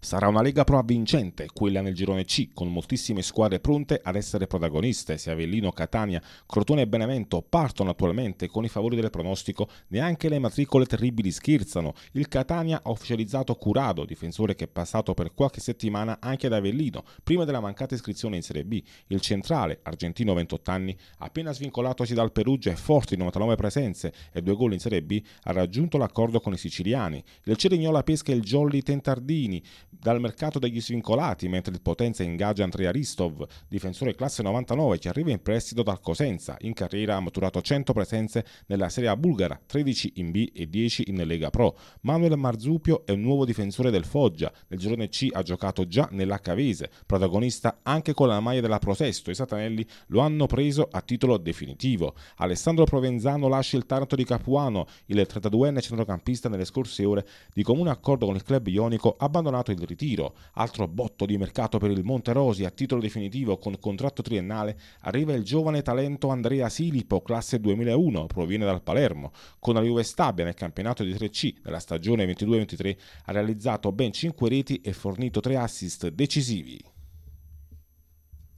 Sarà una Lega Pro avvincente, quella nel girone C, con moltissime squadre pronte ad essere protagoniste. Se Avellino, Catania, Crotone e Benevento partono attualmente con i favori del pronostico, neanche le matricole terribili scherzano. Il Catania ha ufficializzato Curado, difensore che è passato per qualche settimana anche ad Avellino, prima della mancata iscrizione in Serie B. Il centrale, argentino 28 anni, appena svincolatosi dal Perugia e forte in 99 presenze e due gol in Serie B, ha raggiunto l'accordo con i siciliani. Il Cerignola pesca il Jolly Tentardini, dal mercato degli svincolati, mentre il Potenza ingaggia Andrea Ristov, difensore classe 99 che arriva in prestito dal Cosenza. In carriera ha maturato 100 presenze nella Serie A bulgara, 13 in B e 10 in Lega Pro. Manuel Marzupio è un nuovo difensore del Foggia. Nel girone C ha giocato già nella Cavese, protagonista anche con la maglia della Prosesto. I Satanelli lo hanno preso a titolo definitivo. Alessandro Provenzano lascia il Taranto di Capuano. Il 32enne centrocampista nelle scorse ore, di comune accordo con il club ionico, ha abbandonato il il ritiro. Altro botto di mercato per il Monterosi a titolo definitivo con contratto triennale arriva il giovane talento Andrea Silipo, classe 2001, proviene dal Palermo. Con la Juve Stabia nel campionato di 3C della stagione 22-23 ha realizzato ben 5 reti e fornito 3 assist decisivi.